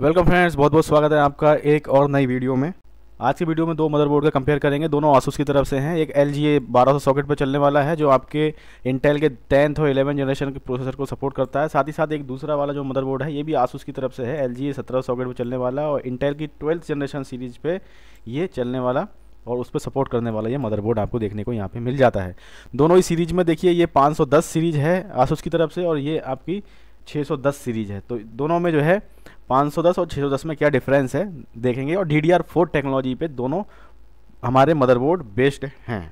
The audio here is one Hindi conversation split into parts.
वेलकम फ्रेंड्स बहुत बहुत स्वागत है आपका एक और नई वीडियो में आज की वीडियो में दो मदरबोर्ड का कंपेयर करेंगे दोनों आसूस की तरफ से हैं एक एल जी ए बारह सॉकेट पर चलने वाला है जो आपके इंटेल के टेंथ और इलेवन जनरेशन के प्रोसेसर को सपोर्ट करता है साथ ही साथ एक दूसरा वाला जो मदरबोर्ड है ये भी आसूस की तरफ से है एल जी ए सत्रह सॉकेट पर चलने वाला और इंटेल की ट्वेल्थ जनरेशन सीरीज़ पर ये चलने वाला और उस पर सपोर्ट करने वाला ये मदरबोर्ड आपको देखने को यहाँ पे मिल जाता है दोनों ही सीरीज में देखिए ये 510 सीरीज है आसूस की तरफ से और ये आपकी 610 सीरीज है तो दोनों में जो है 510 और 610 में क्या डिफरेंस है देखेंगे और D D R four technology पे दोनों हमारे मदरबोर्ड बेस्ड हैं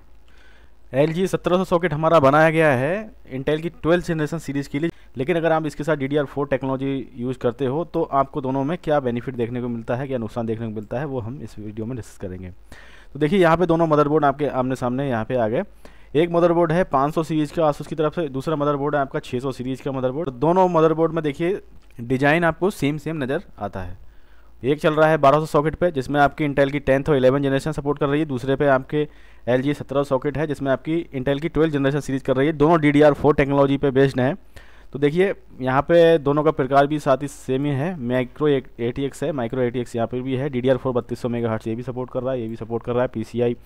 एल जी सत्रह सॉकेट हमारा बनाया गया है इंटेल की ट्वेल्थ जनरेशन सीरीज़ के लिए लेकिन अगर आप इसके साथ D D R four technology use करते हो तो आपको दोनों में क्या बेनिफिट देखने को मिलता है क्या नुकसान देखने को मिलता है वो हम इस वीडियो में डिस्कस करेंगे तो देखिए यहाँ पर दोनों मदरबोर्ड आपके आमने सामने यहाँ पर आ गए एक मदरबोर्ड है 500 सीरीज़ का आसूस की तरफ से दूसरा मदरबोर्ड है आपका 600 सीरीज़ का मदरबोर्ड तो दोनों मदरबोर्ड में देखिए डिजाइन आपको सेम सेम नज़र आता है एक चल रहा है 1200 सॉकेट पे जिसमें आपकी इंटेल की टेंथ और इलेवन जनरेशन सपोर्ट कर रही है दूसरे पे आपके एल जी सत्रह सॉकेट है जिसमें आपकी इंटेल की ट्वेल्व जनरेशन सीरीज कर रही है दोनों D D R four technology पर बेस्ड हैं तो देखिए यहाँ पे दोनों का प्रकार भी साथ ही सेम ही है माइक्रो ए टी एक्स है माइक्रो ए टी एक्स यहाँ पर भी है डी डी आर फोर बत्तीस सौ मेगा हर्ट्स ये भी सपोर्ट कर रहा है ये भी सपोर्ट कर रहा है P C I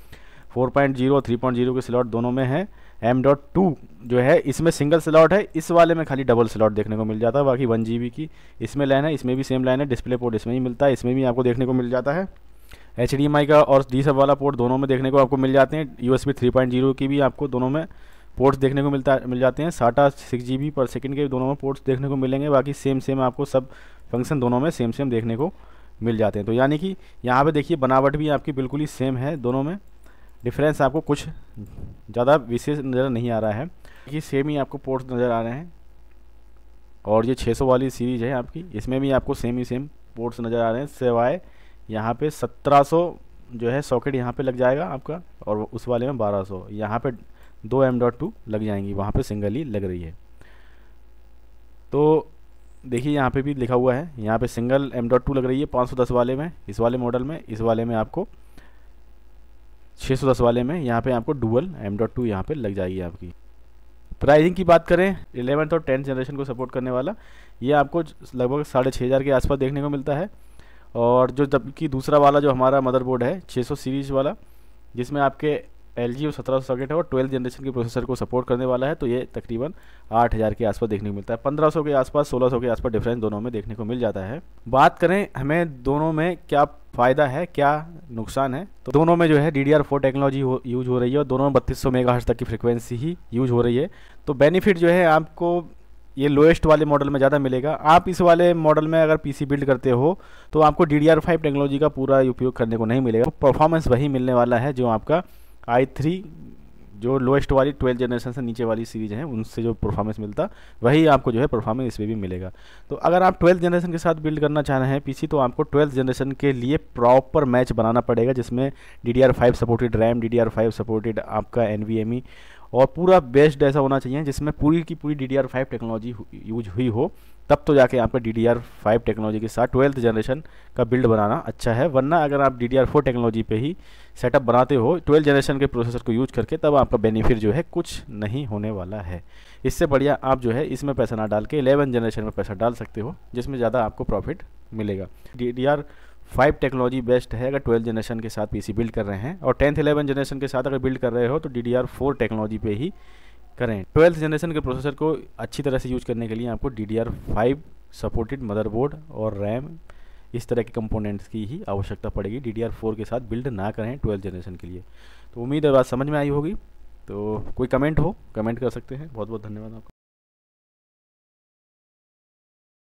four point zero three point zero के स्लॉट दोनों में है एम डॉट टू जो है इसमें सिंगल स्लॉट है इस वाले में खाली डबल स्लॉट देखने को मिल जाता है बाकी वन जी की इसमें लाइन है इसमें भी सेम लाइन है डिस्प्ले पोर्ट इसमें ही मिलता है इसमें भी आपको देखने को मिल जाता है एच का और डी सब वाला पोर्ट दोनों में देखने को आपको मिल जाते हैं यू एस की भी आपको दोनों में पोर्ट्स देखने को मिलता मिल जाते हैं साटा सिक्स जी पर सेकेंड के दोनों में पोर्ट्स देखने को मिलेंगे बाकी सेम सेम आपको सब फंक्शन दोनों में सेम सेम देखने को मिल जाते हैं तो यानी कि यहाँ पे देखिए बनावट भी आपकी बिल्कुल ही सेम है दोनों में डिफरेंस आपको कुछ ज़्यादा विशेष नज़र नहीं आ रहा है कि सेम ही आपको पोर्ट्स नज़र आ रहे हैं और ये 600 वाली सीरीज है आपकी इसमें भी आपको सेम ही सेम पोर्ट्स नज़र आ रहे हैं सिवाय यहाँ पे 1700 जो है सॉकेट यहाँ पे लग जाएगा आपका और उस वाले में 1200 सौ यहाँ पर दो एम डॉट टू लग जाएंगी वहाँ पर सिंगल ही लग रही है तो देखिए यहाँ पर भी लिखा हुआ है यहाँ पर सिंगल एम डॉट टू लग रही है दस वाले में इस वाले मॉडल में इस वाले में आपको छः सौ दस वाले में यहाँ पे आपको डुअल एम डॉट टू यहाँ पर लग जाएगी आपकी प्राइसिंग की बात करें इलेवंथ और टेंथ जनरेशन को सपोर्ट करने वाला ये आपको लगभग साढ़े छः हज़ार के आसपास देखने को मिलता है और जो जबकि दूसरा वाला जो हमारा मदरबोर्ड है 600 सीरीज वाला जिसमें आपके एल जी सत्रह सॉकेट है और ट्वेल्थ जनरेशन के प्रोसेसर को सपोर्ट करने वाला है तो ये तकरीबन आठ हज़ार के आसपास देखने को मिलता है पंद्रह सौ के आसपास सोलह सौ के आसपास डिफरेंस दोनों में देखने को मिल जाता है बात करें हमें दोनों में क्या फ़ायदा है क्या नुकसान है तो दोनों में जो है D D R four technology use हो रही है और दोनों में बत्तीस सौ मेगा तक की फ्रिक्वेंसी ही यूज हो रही है तो बेनिफिट जो है आपको ये लोएस्ट वाले मॉडल में ज़्यादा मिलेगा आप इस वाले मॉडल में अगर पीसी बिल्ड करते हो तो आपको D D R five technology का पूरा उपयोग करने को नहीं मिलेगा परफॉर्मेंस तो वही मिलने वाला है जो आपका आई थ्री जो लोएस्ट वाली ट्वेल्थ जनरेशन से नीचे वाली सीरीज है उनसे जो परफॉर्मेंस मिलता वही आपको जो है परफॉर्मेंस इसमें भी मिलेगा तो अगर आप ट्वेल्थ जनरेशन के साथ बिल्ड करना चाह रहे हैं पीसी तो आपको ट्वेल्थ जनरेशन के लिए प्रॉपर मैच बनाना पड़ेगा जिसमें D D R five supported RAM D D R five supported आपका एन वी एम ई और पूरा बेस्ड ऐसा होना चाहिए जिसमें पूरी की पूरी D D R five technology use हुई हो तब तो जाके आपका D D R five technology के साथ ट्वेल्थ जनरेशन का बिल्ड बनाना अच्छा है वरना अगर आप D D R four technology पे ही सेटअप बनाते हो ट्वेल्थ जनरेशन के प्रोसेसर को यूज करके तब आपका बेनिफिट जो है कुछ नहीं होने वाला है इससे बढ़िया आप जो है इसमें पैसा ना डाल के इलेवन जनरेशन में पैसा डाल सकते हो जिसमें ज़्यादा आपको प्रॉफिट मिलेगा D D R five technology best है अगर ट्वेल्थ जनरेशन के साथ पीसी बिल्ड कर रहे हैं और टेंथ इलेवन जनरेशन के साथ अगर बिल्ड कर रहे हो तो D D R four technology पर ही करें ट्वेल्थ जनरेशन के प्रोसेसर को अच्छी तरह से यूज करने के लिए आपको D D R five supported motherboard और रैम इस तरह के कंपोनेंट्स की ही आवश्यकता पड़ेगी डी डी आर फोर के साथ बिल्ड ना करें ट्वेल्थ जनरेशन के लिए तो उम्मीद है बात समझ में आई होगी तो कोई कमेंट हो कमेंट कर सकते हैं बहुत बहुत धन्यवाद आपका